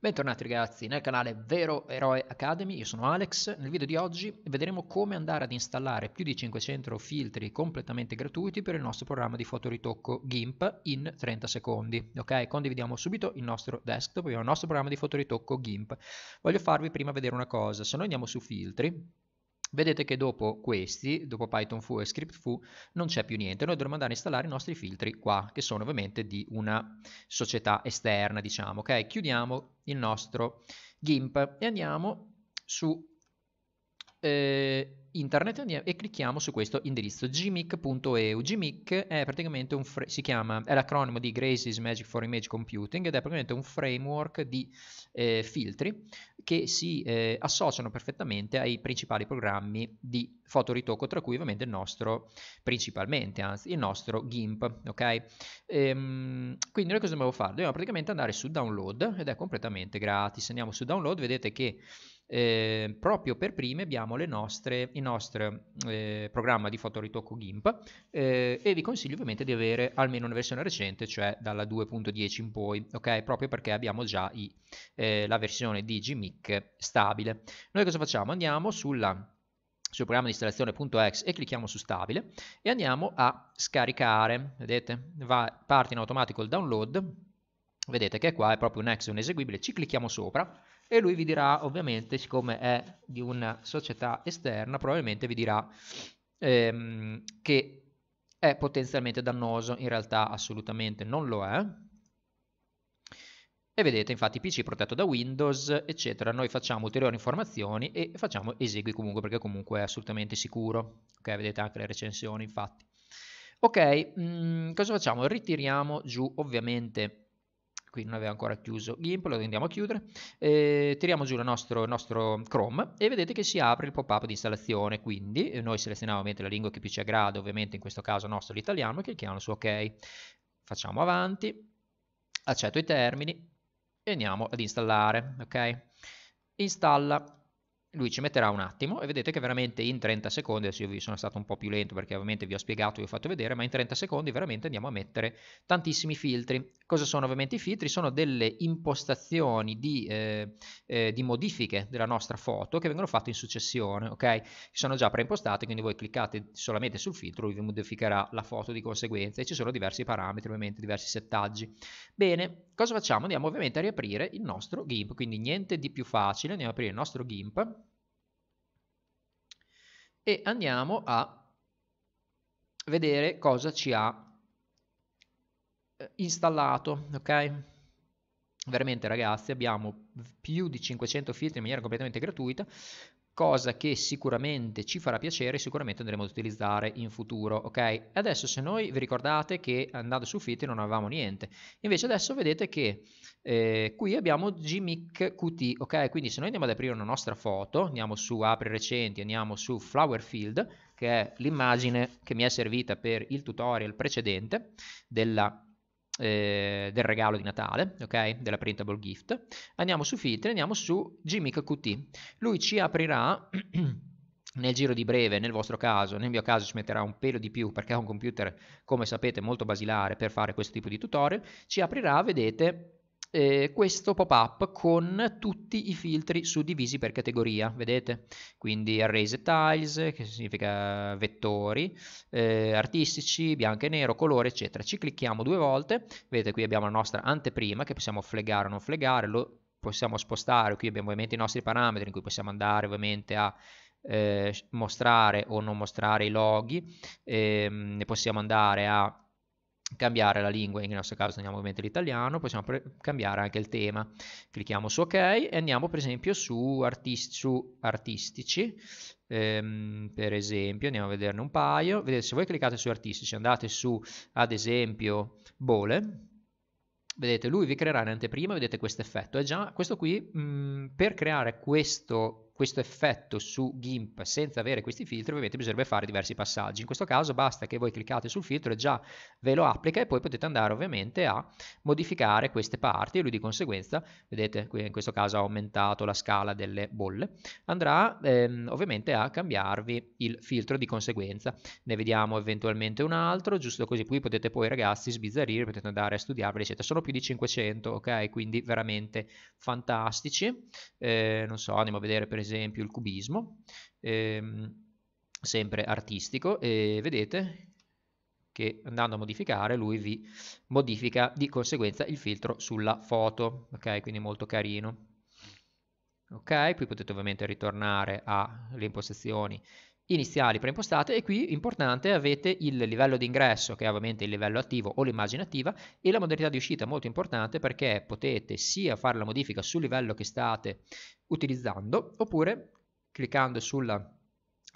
Bentornati ragazzi nel canale Vero Eroe Academy, io sono Alex, nel video di oggi vedremo come andare ad installare più di 500 filtri completamente gratuiti per il nostro programma di fotoritocco GIMP in 30 secondi, ok? Condividiamo subito il nostro desktop, il nostro programma di fotoritocco GIMP. Voglio farvi prima vedere una cosa, se noi andiamo su filtri, Vedete che dopo questi, dopo Python foo e script foo, non c'è più niente. Noi dovremmo andare a installare i nostri filtri qua, che sono ovviamente di una società esterna, diciamo. Ok, chiudiamo il nostro GIMP e andiamo su eh, internet andiamo, e clicchiamo su questo indirizzo gmic.eu. Gmic è praticamente un si chiama, è l'acronimo di Grace's Magic for Image Computing ed è praticamente un framework di eh, filtri che si eh, associano perfettamente ai principali programmi di fotoritocco, tra cui ovviamente il nostro, principalmente anzi, il nostro GIMP, ok? Ehm, quindi noi cosa dobbiamo fare? Dobbiamo praticamente andare su download, ed è completamente gratis, andiamo su download, vedete che eh, proprio per prime abbiamo le nostre, il nostro eh, programma di fotoritocco GIMP eh, e vi consiglio ovviamente di avere almeno una versione recente, cioè dalla 2.10 in poi, ok? Proprio perché abbiamo già i, eh, la versione di Gimmick link stabile. Noi cosa facciamo? Andiamo sulla sul programma di installazione.exe e clicchiamo su stabile e andiamo a scaricare, vedete, Va, parte in automatico il download, vedete che qua è proprio un exe, un eseguibile, ci clicchiamo sopra e lui vi dirà ovviamente, siccome è di una società esterna, probabilmente vi dirà ehm, che è potenzialmente dannoso, in realtà assolutamente non lo è, e vedete, infatti, PC protetto da Windows, eccetera. Noi facciamo ulteriori informazioni e facciamo esegui comunque, perché comunque è assolutamente sicuro. Ok, vedete anche le recensioni, infatti. Ok, mh, mm, cosa facciamo? Ritiriamo giù, ovviamente, qui non aveva ancora chiuso GIMP, lo andiamo a chiudere, eh, tiriamo giù il nostro, il nostro, Chrome e vedete che si apre il pop-up di installazione, quindi eh, noi selezioniamo ovviamente la lingua che più ci aggrada, ovviamente in questo caso nostro l'italiano, e clicchiamo su ok, facciamo avanti, accetto i termini, e andiamo ad installare, ok? Installa lui ci metterà un attimo e vedete che veramente in 30 secondi, adesso io vi sono stato un po' più lento perché ovviamente vi ho spiegato, vi ho fatto vedere, ma in 30 secondi veramente andiamo a mettere tantissimi filtri. Cosa sono ovviamente i filtri? Sono delle impostazioni di, eh, eh, di modifiche della nostra foto che vengono fatte in successione, ok? Sono già preimpostate, quindi voi cliccate solamente sul filtro, lui vi modificherà la foto di conseguenza e ci sono diversi parametri, ovviamente diversi settaggi. Bene, cosa facciamo? Andiamo ovviamente a riaprire il nostro GIMP, quindi niente di più facile, andiamo a aprire il nostro GIMP e andiamo a vedere cosa ci ha eh, installato, ok? Veramente ragazzi abbiamo più di 500 filtri in maniera completamente gratuita, cosa che sicuramente ci farà piacere sicuramente andremo ad utilizzare in futuro, ok? Adesso se noi vi ricordate che andando su Fit non avevamo niente, invece adesso vedete che eh, qui abbiamo Gmic Qt, ok? Quindi se noi andiamo ad aprire una nostra foto, andiamo su Apri recenti, andiamo su Flower Field, che è l'immagine che mi è servita per il tutorial precedente della eh, del regalo di Natale, ok? Della printable gift. Andiamo su Filtri, andiamo su Gimmick QT. Lui ci aprirà... nel giro di breve, nel vostro caso, nel mio caso ci metterà un pelo di più perché è un computer, come sapete, molto basilare per fare questo tipo di tutorial, ci aprirà, vedete, eh, questo pop-up con tutti i filtri suddivisi per categoria, vedete? Quindi arrays tiles, che significa vettori, eh, artistici, bianco e nero, colore, eccetera. Ci clicchiamo due volte, vedete qui abbiamo la nostra anteprima che possiamo flegare o non flegare, lo possiamo spostare, qui abbiamo ovviamente i nostri parametri in cui possiamo andare ovviamente a eh, mostrare o non mostrare i loghi, ehm, ne possiamo andare a cambiare la lingua, in questo caso andiamo ovviamente l'italiano, possiamo cambiare anche il tema. Clicchiamo su ok e andiamo per esempio su, artist su artistici, ehm, per esempio andiamo a vederne un paio. Vedete, se voi cliccate su artistici andate su ad esempio Bole, vedete lui vi creerà in anteprima, vedete questo effetto. È già questo qui, mh, mhmm, per creare questo questo effetto su GIMP senza avere questi filtri, ovviamente bisognerebbe fare diversi passaggi. In questo caso basta che voi cliccate sul filtro e già ve lo applica e poi potete andare ovviamente a modificare queste parti e lui di conseguenza, vedete qui in questo caso ha aumentato la scala delle bolle, andrà ehm, ovviamente a cambiarvi il filtro di conseguenza. Ne vediamo eventualmente un altro, giusto così qui potete poi ragazzi sbizzarrire, potete andare a studiarveli eccetera. Sono più di 500, ok? Quindi veramente fantastici. Eh, non so, andiamo a vedere per esempio esempio il cubismo, ehm, sempre artistico, e vedete che andando a modificare lui vi modifica di conseguenza il filtro sulla foto, ok? Quindi molto carino. Ok, qui potete ovviamente ritornare alle impostazioni iniziali preimpostate e qui importante avete il livello di ingresso che è ovviamente il livello attivo o l'immagine attiva e la modalità di uscita molto importante perché potete sia fare la modifica sul livello che state utilizzando oppure cliccando sulla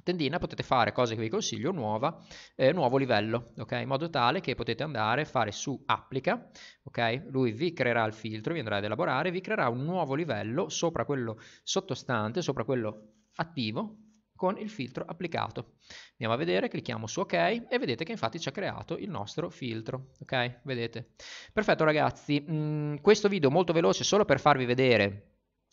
tendina potete fare cose che vi consiglio nuova, eh, nuovo livello ok in modo tale che potete andare a fare su applica ok lui vi creerà il filtro vi andrà ad elaborare vi creerà un nuovo livello sopra quello sottostante sopra quello attivo con il filtro applicato. Andiamo a vedere, clicchiamo su ok e vedete che infatti ci ha creato il nostro filtro, ok? Vedete? Perfetto ragazzi, mh, mm, questo video molto veloce solo per farvi vedere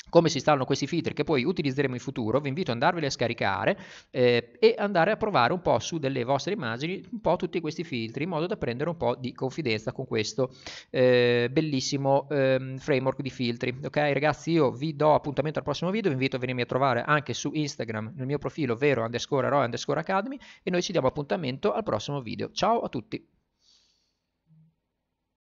come si installano questi filtri che poi utilizzeremo in futuro, vi invito ad andarveli a scaricare eh, e andare a provare un po' su delle vostre immagini un po' tutti questi filtri in modo da prendere un po' di confidenza con questo eh, bellissimo eh, framework di filtri. Ok ragazzi io vi do appuntamento al prossimo video, vi invito a venirmi a trovare anche su Instagram nel mio profilo vero underscore roy underscore academy e noi ci diamo appuntamento al prossimo video. Ciao a tutti!